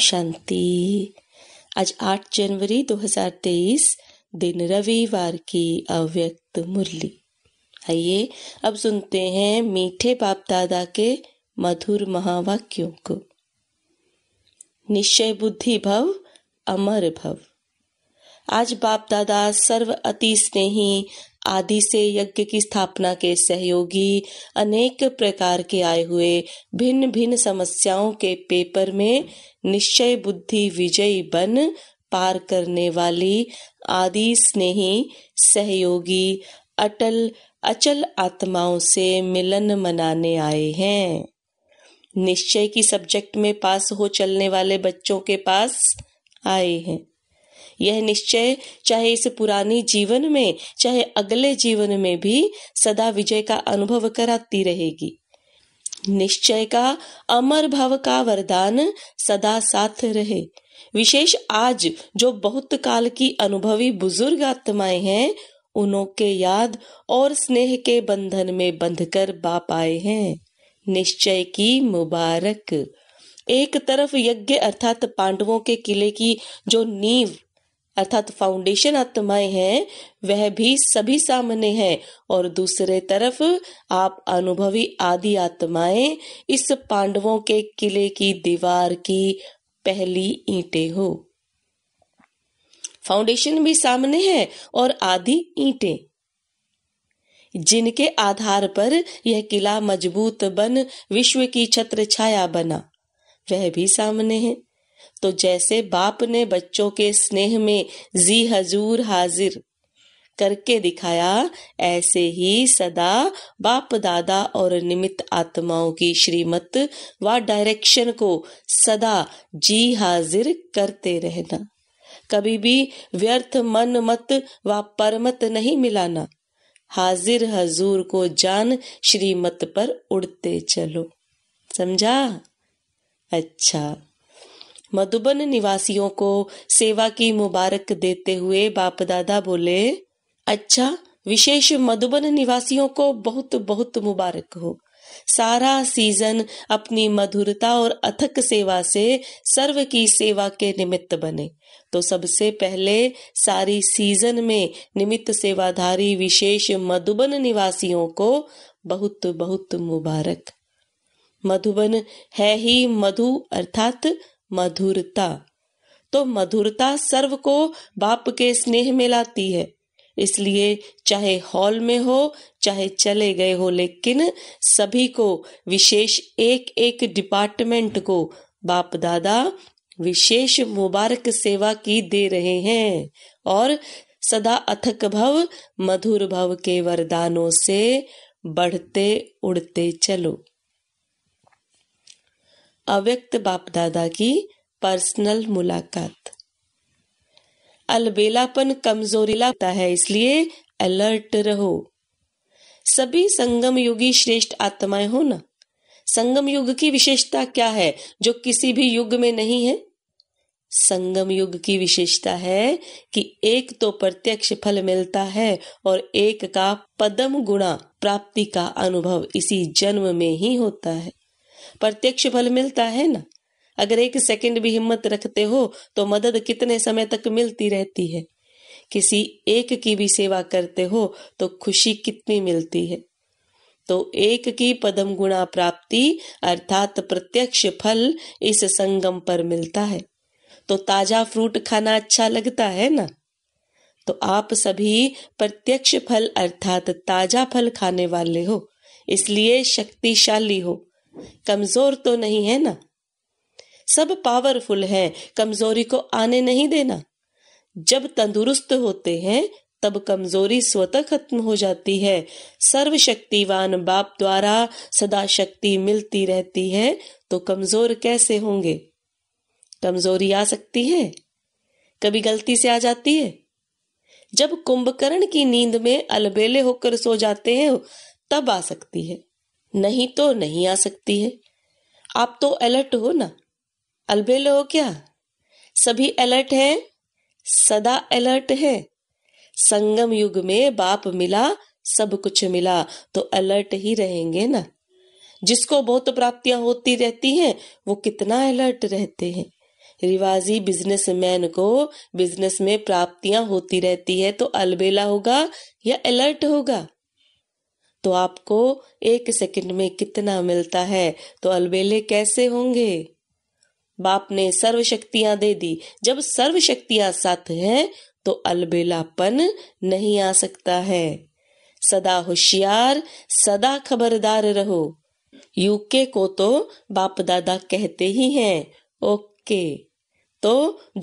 शांति आज 8 जनवरी 2023 दिन रविवार की अव्यक्त मुरली आइए अब सुनते हैं मीठे बाप दादा के मधुर महावाक्यों को निश्चय बुद्धि भव अमर भव आज बाप दादा सर्व अति स्नेही आदि से यज्ञ की स्थापना के सहयोगी अनेक प्रकार के आए हुए भिन्न भिन्न समस्याओं के पेपर में निश्चय बुद्धि विजयी बन पार करने वाली आदि स्नेही सहयोगी अटल अचल आत्माओं से मिलन मनाने आए हैं निश्चय की सब्जेक्ट में पास हो चलने वाले बच्चों के पास आए हैं यह निश्चय चाहे इस पुरानी जीवन में चाहे अगले जीवन में भी सदा विजय का अनुभव कराती रहेगी निश्चय का अमर भाव का वरदान सदा साथ रहे विशेष आज जो बहुत काल की अनुभवी बुजुर्ग आत्माएं हैं उनों के याद और स्नेह के बंधन में बंधकर बाप आए हैं निश्चय की मुबारक एक तरफ यज्ञ अर्थात पांडवों के किले की जो नींव अर्थात फाउंडेशन आत्माएं हैं वह भी सभी सामने हैं और दूसरे तरफ आप अनुभवी आदि आत्माएं इस पांडवों के किले की दीवार की पहली ईंटें हो फाउंडेशन भी सामने है और आदि ईंटें जिनके आधार पर यह किला मजबूत बन विश्व की छत्र छाया बना वह भी सामने है तो जैसे बाप ने बच्चों के स्नेह में जी हजूर हाजिर करके दिखाया ऐसे ही सदा बाप दादा और निमित आत्माओं की श्रीमत व डायरेक्शन को सदा जी हाजिर करते रहना कभी भी व्यर्थ मन मत व परमत नहीं मिलाना हाजिर हजूर को जान श्रीमत पर उड़ते चलो समझा अच्छा मधुबन निवासियों को सेवा की मुबारक देते हुए बाप दादा बोले अच्छा विशेष मधुबन निवासियों को बहुत बहुत मुबारक हो सारा सीजन अपनी मधुरता और अथक सेवा से सर्व की सेवा के निमित्त बने तो सबसे पहले सारी सीजन में निमित्त सेवाधारी विशेष मधुबन निवासियों को बहुत बहुत मुबारक मधुबन है ही मधु अर्थात मधुरता तो मधुरता सर्व को बाप के स्नेह में लाती है इसलिए चाहे हॉल में हो चाहे चले गए हो लेकिन सभी को विशेष एक एक डिपार्टमेंट को बाप दादा विशेष मुबारक सेवा की दे रहे हैं और सदा अथक भव मधुर भव के वरदानों से बढ़ते उड़ते चलो अव्यक्त बाप दादा की पर्सनल मुलाकात अलबेलापन कमजोरी लाता है इसलिए अलर्ट रहो सभी संगम युगी श्रेष्ठ आत्माएं हो ना संगम युग की विशेषता क्या है जो किसी भी युग में नहीं है संगम युग की विशेषता है कि एक तो प्रत्यक्ष फल मिलता है और एक का पदम गुणा प्राप्ति का अनुभव इसी जन्म में ही होता है प्रत्यक्ष फल मिलता है ना अगर एक सेकंड भी हिम्मत रखते हो तो मदद कितने समय तक मिलती रहती है किसी एक की भी सेवा करते हो तो खुशी कितनी मिलती है तो एक की पदम गुणा प्राप्ति अर्थात प्रत्यक्ष फल इस संगम पर मिलता है तो ताजा फ्रूट खाना अच्छा लगता है ना तो आप सभी प्रत्यक्ष फल अर्थात ताजा फल खाने वाले हो इसलिए शक्तिशाली हो कमजोर तो नहीं है ना सब पावरफुल है कमजोरी को आने नहीं देना जब तंदुरुस्त होते हैं तब कमजोरी स्वतः खत्म हो जाती है सर्वशक्तिवान बाप द्वारा सदा शक्ति मिलती रहती है तो कमजोर कैसे होंगे कमजोरी आ सकती है कभी गलती से आ जाती है जब कुंभकर्ण की नींद में अलबेले होकर सो जाते हैं तब आ सकती है नहीं तो नहीं आ सकती है आप तो अलर्ट हो ना अलबेल हो क्या सभी अलर्ट हैं सदा अलर्ट है संगम युग में बाप मिला सब कुछ मिला तो अलर्ट ही रहेंगे ना जिसको बहुत प्राप्तियां होती रहती हैं वो कितना अलर्ट रहते हैं रिवाजी बिजनेसमैन को बिजनेस में प्राप्तियां होती रहती है तो अलबेला होगा या अलर्ट होगा तो आपको एक सेकंड में कितना मिलता है तो अलबेले कैसे होंगे बाप ने सर्व शक्तियां दे दी जब सर्व शक्तियां साथ हैं तो अलबेलापन नहीं आ सकता है सदा होशियार सदा खबरदार रहो यूके को तो बाप दादा कहते ही हैं ओके तो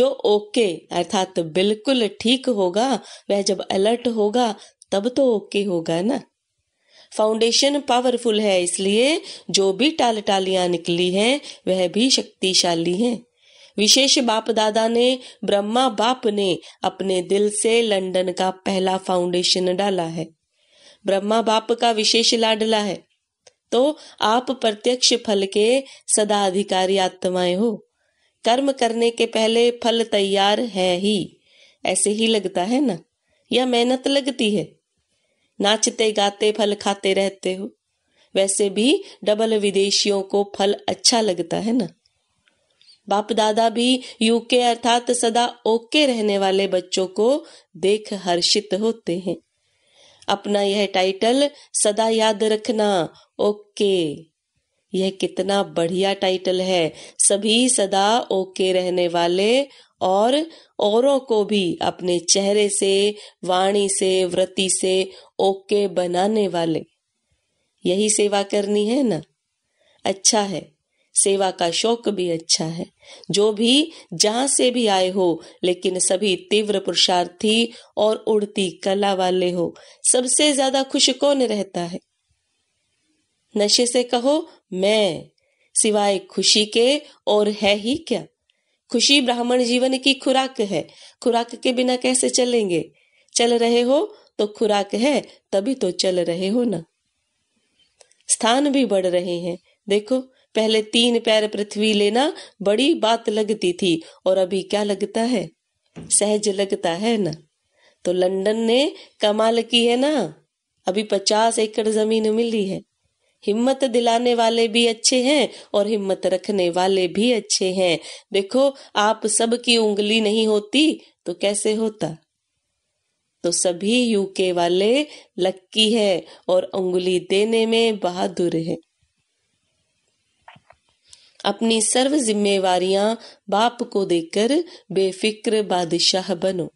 जो ओके अर्थात बिल्कुल ठीक होगा वह जब अलर्ट होगा तब तो ओके होगा ना फाउंडेशन पावरफुल है इसलिए जो भी टाल टालियां निकली हैं वह भी शक्तिशाली हैं विशेष बाप दादा ने ब्रह्मा बाप ने अपने दिल से लंदन का पहला फाउंडेशन डाला है ब्रह्मा बाप का विशेष लाडला है तो आप प्रत्यक्ष फल के सदा अधिकारी आत्माएं हो कर्म करने के पहले फल तैयार है ही ऐसे ही लगता है ना या मेहनत लगती है नाचते गाते फल खाते रहते हो वैसे भी डबल विदेशियों को फल अच्छा लगता है ना बाप दादा भी यूके अर्थात सदा ओके रहने वाले बच्चों को देख हर्षित होते हैं अपना यह टाइटल सदा याद रखना ओके यह कितना बढ़िया टाइटल है सभी सदा ओके रहने वाले और औरों को भी अपने चेहरे से वाणी से वृत्ति से ओके बनाने वाले यही सेवा करनी है ना अच्छा है सेवा का शौक भी अच्छा है जो भी जहां से भी आए हो लेकिन सभी तीव्र पुरुषार्थी और उड़ती कला वाले हो सबसे ज्यादा खुश कौन रहता है नशे से कहो मैं सिवाय खुशी के और है ही क्या खुशी ब्राह्मण जीवन की खुराक है खुराक के बिना कैसे चलेंगे चल रहे हो तो खुराक है तभी तो चल रहे हो ना स्थान भी बढ़ रहे हैं देखो पहले तीन पैर पृथ्वी लेना बड़ी बात लगती थी और अभी क्या लगता है सहज लगता है ना तो लंदन ने कमाल की है ना अभी पचास एकड़ जमीन मिली है हिम्मत दिलाने वाले भी अच्छे हैं और हिम्मत रखने वाले भी अच्छे हैं देखो आप सब की उंगली नहीं होती तो कैसे होता तो सभी यूके वाले लक्की है और उंगली देने में बहादुर है अपनी सर्व जिम्मेवारियां बाप को देकर बेफिक्र बादशाह बनो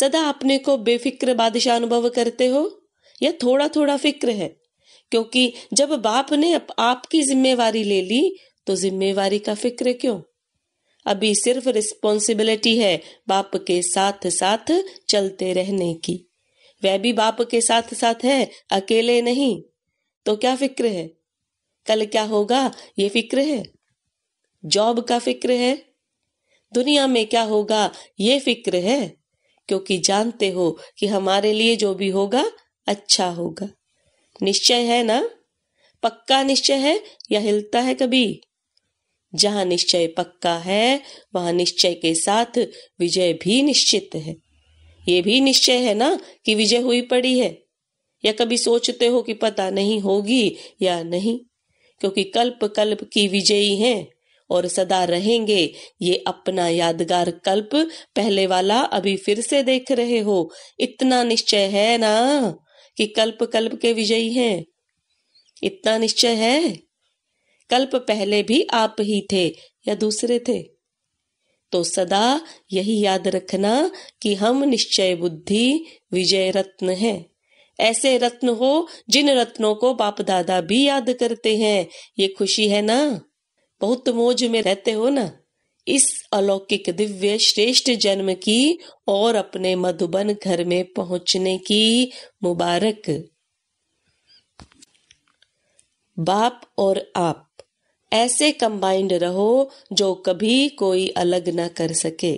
सदा अपने को बेफिक्र बादशाह अनुभव करते हो या थोड़ा थोड़ा फिक्र है क्योंकि जब बाप ने आपकी जिम्मेवारी ले ली तो जिम्मेवारी का फिक्र क्यों अभी सिर्फ रिस्पॉन्सिबिलिटी है बाप के साथ साथ चलते रहने की वह भी बाप के साथ साथ है अकेले नहीं तो क्या फिक्र है कल क्या होगा ये फिक्र है जॉब का फिक्र है दुनिया में क्या होगा ये फिक्र है क्योंकि जानते हो कि हमारे लिए जो भी होगा अच्छा होगा निश्चय है ना पक्का निश्चय है या हिलता है कभी जहां निश्चय पक्का है वहां निश्चय के साथ विजय भी निश्चित है ये भी निश्चय है ना कि विजय हुई पड़ी है या कभी सोचते हो कि पता नहीं होगी या नहीं क्योंकि कल्प कल्प की विजयी है और सदा रहेंगे ये अपना यादगार कल्प पहले वाला अभी फिर से देख रहे हो इतना निश्चय है ना कि कल्प कल्प के विजयी हैं इतना निश्चय है कल्प पहले भी आप ही थे या दूसरे थे तो सदा यही याद रखना कि हम निश्चय बुद्धि विजय रत्न है ऐसे रत्न हो जिन रत्नों को बाप दादा भी याद करते हैं ये खुशी है ना बहुत मोज में रहते हो ना इस अलौकिक दिव्य श्रेष्ठ जन्म की और अपने मधुबन घर में पहुंचने की मुबारक बाप और आप ऐसे कंबाइंड रहो जो कभी कोई अलग ना कर सके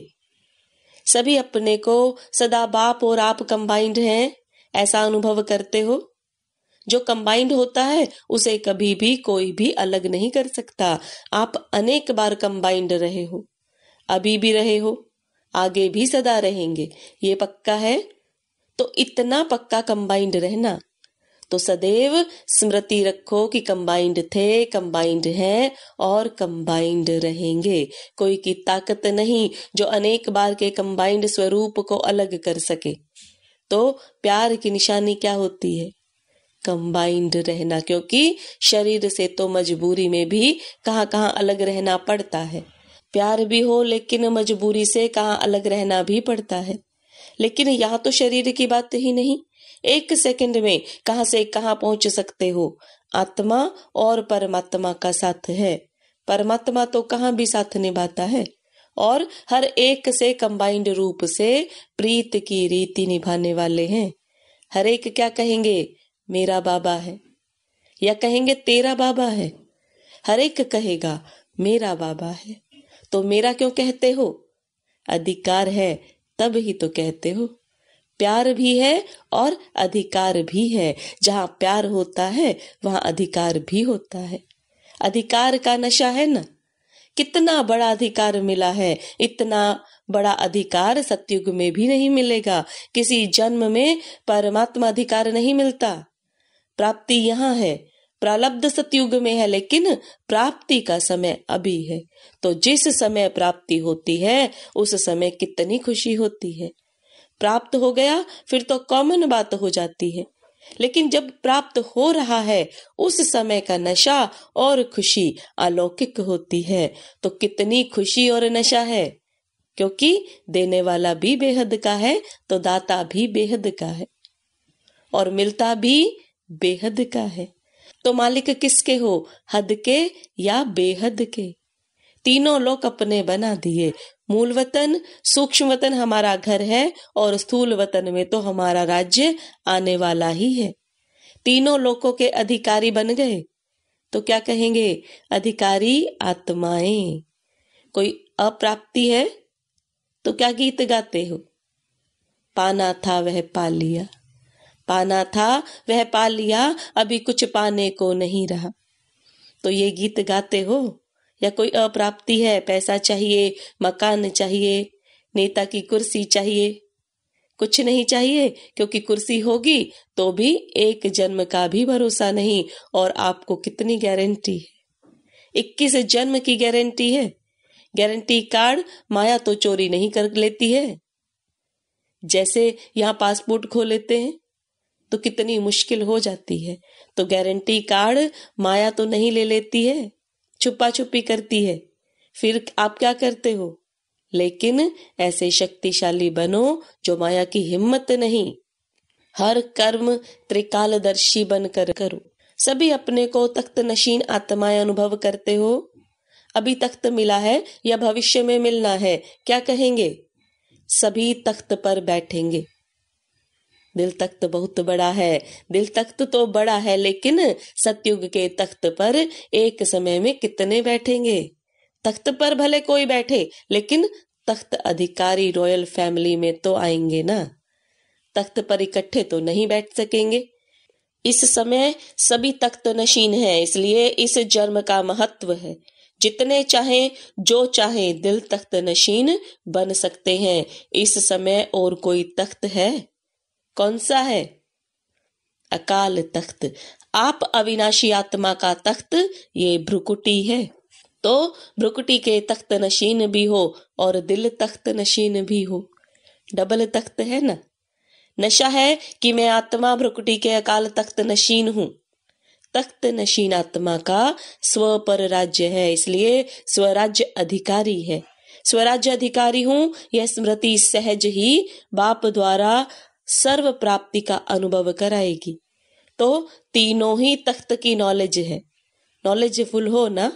सभी अपने को सदा बाप और आप कंबाइंड हैं ऐसा अनुभव करते हो जो कंबाइंड होता है उसे कभी भी कोई भी अलग नहीं कर सकता आप अनेक बार कंबाइंड रहे हो अभी भी रहे हो आगे भी सदा रहेंगे ये पक्का है तो इतना पक्का कंबाइंड रहना तो सदैव स्मृति रखो कि कंबाइंड थे कंबाइंड है और कंबाइंड रहेंगे कोई की ताकत नहीं जो अनेक बार के कंबाइंड स्वरूप को अलग कर सके तो प्यार की निशानी क्या होती है कंबाइंड रहना क्योंकि शरीर से तो मजबूरी में भी कहाँ कहाँ अलग रहना पड़ता है प्यार भी हो लेकिन मजबूरी से कहाँ अलग रहना भी पड़ता है लेकिन यहाँ तो शरीर की बात ही नहीं एक सेकंड में कहा से कहा पहुंच सकते हो आत्मा और परमात्मा का साथ है परमात्मा तो कहाँ भी साथ निभाता है और हर एक से कंबाइंड रूप से प्रीत की रीति निभाने वाले हैं हर एक क्या कहेंगे मेरा बाबा है या कहेंगे तेरा बाबा है हर एक कहेगा मेरा बाबा है तो मेरा क्यों कहते हो अधिकार है तब ही तो कहते हो प्यार भी है और अधिकार भी है जहां प्यार होता है वहां अधिकार भी होता है अधिकार का नशा है ना कितना बड़ा अधिकार मिला है इतना बड़ा अधिकार सत्युग में भी नहीं मिलेगा किसी जन्म में परमात्मा अधिकार नहीं मिलता प्राप्ति यहाँ है प्रलब्ध सतयुग में है लेकिन प्राप्ति का समय अभी है तो जिस समय प्राप्ति होती है उस समय कितनी खुशी होती है प्राप्त हो गया फिर तो कॉमन बात हो जाती है लेकिन जब प्राप्त हो रहा है उस समय का नशा और खुशी अलौकिक होती है तो कितनी खुशी और नशा है क्योंकि देने वाला भी बेहद का है तो दाता भी बेहद का है और मिलता भी बेहद का है तो मालिक किसके हो हद के या बेहद के तीनों लोक अपने बना दिए मूल वतन सूक्ष्म वतन हमारा घर है और स्थूल वतन में तो हमारा राज्य आने वाला ही है तीनों लोकों के अधिकारी बन गए तो क्या कहेंगे अधिकारी आत्माएं कोई अप्राप्ति है तो क्या गीत गाते हो पाना था वह पा लिया पाना था वह पा लिया अभी कुछ पाने को नहीं रहा तो ये गीत गाते हो या कोई अप्राप्ति है पैसा चाहिए मकान चाहिए नेता की कुर्सी चाहिए कुछ नहीं चाहिए क्योंकि कुर्सी होगी तो भी एक जन्म का भी भरोसा नहीं और आपको कितनी गारंटी है इक्कीस जन्म की गारंटी है गारंटी कार्ड माया तो चोरी नहीं कर लेती है जैसे यहाँ पासपोर्ट खो लेते हैं तो कितनी मुश्किल हो जाती है तो गारंटी कार्ड माया तो नहीं ले लेती है छुपा छुपी करती है फिर आप क्या करते हो लेकिन ऐसे शक्तिशाली बनो जो माया की हिम्मत नहीं हर कर्म त्रिकालदर्शी बनकर करो सभी अपने को तख्त नशीन आत्माएं अनुभव करते हो अभी तख्त मिला है या भविष्य में मिलना है क्या कहेंगे सभी तख्त पर बैठेंगे दिल तख्त बहुत बड़ा है दिल तख्त तो बड़ा है लेकिन सतयुग के तख्त पर एक समय में कितने बैठेंगे तख्त पर भले कोई बैठे लेकिन तख्त अधिकारी रॉयल फैमिली में तो आएंगे ना तख्त पर इकट्ठे तो नहीं बैठ सकेंगे इस समय सभी तख्त नशीन है इसलिए इस जन्म का महत्व है जितने चाहे जो चाहे दिल तख्त नशीन बन सकते हैं इस समय और कोई तख्त है कौन सा है अकाल तख्त आप अविनाशी आत्मा का तख्त ये भ्रुकुटी है तो भ्रुकुटी के तख्त नशीन भी हो और दिल तख्त नशीन भी हो डबल तख्त है ना नशा है कि मैं आत्मा भ्रुकुटी के अकाल तख्त नशीन हूं तख्त नशीन आत्मा का स्व पर राज्य है इसलिए स्वराज्य अधिकारी है स्वराज्य अधिकारी हूं यह स्मृति सहज ही बाप द्वारा सर्व प्राप्ति का अनुभव कराएगी तो तीनों ही तख्त की नॉलेज है नॉलेजफुल हो ना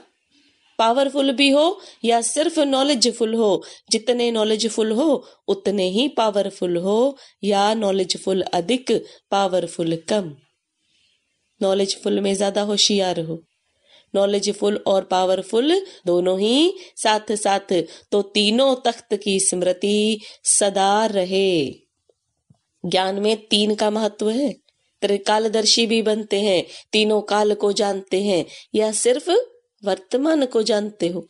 पावरफुल भी हो या सिर्फ नॉलेजफुल हो जितने नॉलेजफुल हो उतने ही पावरफुल हो या नॉलेजफुल अधिक पावरफुल कम नॉलेजफुल में ज्यादा होशियार हो नॉलेजफुल और पावरफुल दोनों ही साथ साथ तो तीनों तख्त की स्मृति सदा रहे ज्ञान में तीन का महत्व है त्रिकालदर्शी भी बनते हैं तीनों काल को जानते हैं या सिर्फ वर्तमान को जानते हो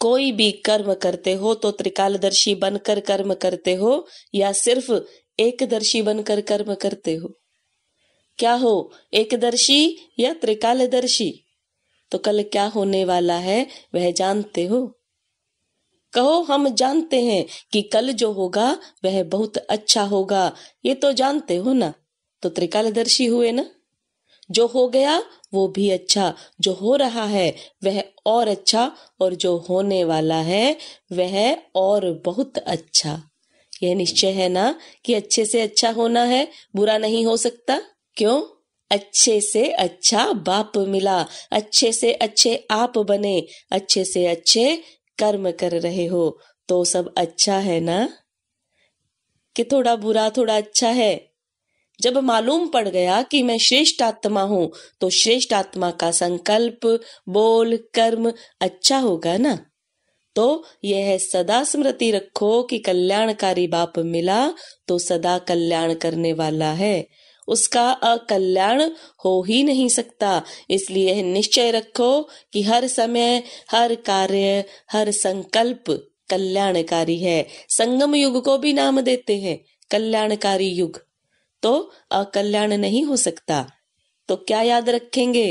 कोई भी कर्म करते हो तो त्रिकालदर्शी बनकर कर्म करते हो या सिर्फ एकदर्शी बनकर कर्म करते हो क्या हो एकदर्शी या त्रिकालदर्शी तो कल क्या होने वाला है वह जानते हो कहो हम जानते हैं कि कल जो होगा वह बहुत अच्छा होगा ये तो जानते हो ना तो त्रिकालदर्शी हुए ना जो हो गया वो भी अच्छा जो हो रहा है वह और अच्छा और जो होने वाला है वह और बहुत अच्छा यह निश्चय है ना कि अच्छे से अच्छा होना है बुरा नहीं हो सकता क्यों अच्छे से अच्छा बाप मिला अच्छे से अच्छे आप बने अच्छे से अच्छे कर्म कर रहे हो तो सब अच्छा है ना कि थोड़ा बुरा थोड़ा अच्छा है जब मालूम पड़ गया कि मैं श्रेष्ठ आत्मा हूं तो श्रेष्ठ आत्मा का संकल्प बोल कर्म अच्छा होगा ना तो यह सदा स्मृति रखो कि कल्याणकारी बाप मिला तो सदा कल्याण करने वाला है उसका अकल्याण हो ही नहीं सकता इसलिए निश्चय रखो कि हर समय हर कार्य हर संकल्प कल्याणकारी है संगम युग को भी नाम देते हैं कल्याणकारी युग तो अकल्याण नहीं हो सकता तो क्या याद रखेंगे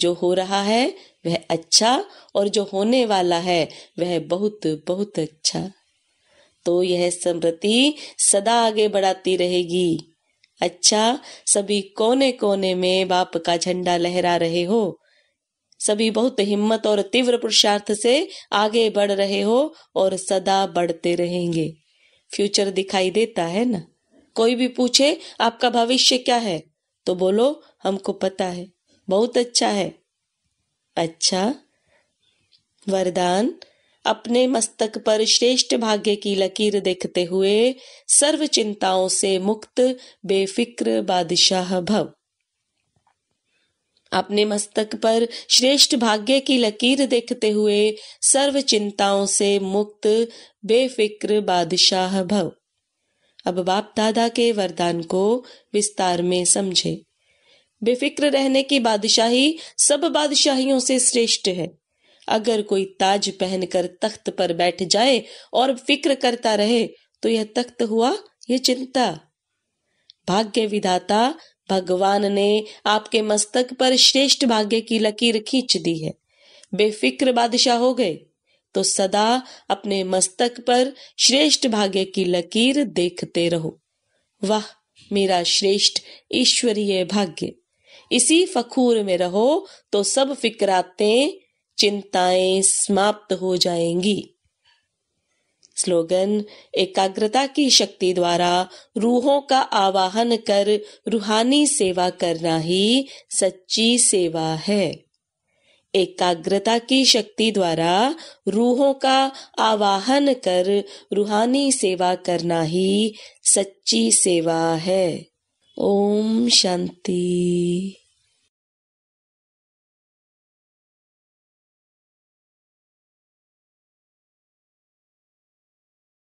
जो हो रहा है वह अच्छा और जो होने वाला है वह बहुत बहुत अच्छा तो यह स्मृति सदा आगे बढ़ाती रहेगी अच्छा सभी कोने कोने में बाप का झंडा लहरा रहे हो सभी बहुत हिम्मत और तीव्र पुरुषार्थ से आगे बढ़ रहे हो और सदा बढ़ते रहेंगे फ्यूचर दिखाई देता है ना कोई भी पूछे आपका भविष्य क्या है तो बोलो हमको पता है बहुत अच्छा है अच्छा वरदान अपने मस्तक पर श्रेष्ठ भाग्य की लकीर देखते हुए सर्व चिंताओं से मुक्त बेफिक्र बादशाह भव अपने मस्तक पर श्रेष्ठ भाग्य की लकीर देखते हुए सर्व चिंताओं से मुक्त बेफिक्र बादशाह भव अब बाप दादा के वरदान को विस्तार में समझे बेफिक्र रहने की बादशाही सब बादशाहियों से श्रेष्ठ है अगर कोई ताज पहनकर तख्त पर बैठ जाए और फिक्र करता रहे तो यह तख्त हुआ यह चिंता भाग्य विधाता भगवान ने आपके मस्तक पर श्रेष्ठ भाग्य की लकीर खींच दी है बेफिक्र बादशाह हो गए तो सदा अपने मस्तक पर श्रेष्ठ भाग्य की लकीर देखते रहो वाह मेरा श्रेष्ठ ईश्वरीय भाग्य इसी फखूर में रहो तो सब फिक्राते चिंताएं समाप्त हो जाएंगी स्लोगन एकाग्रता की शक्ति द्वारा रूहों का आवाहन कर रूहानी सेवा करना ही सच्ची सेवा है एकाग्रता की शक्ति द्वारा रूहों का आवाहन कर रूहानी सेवा करना ही सच्ची सेवा है ओम शांति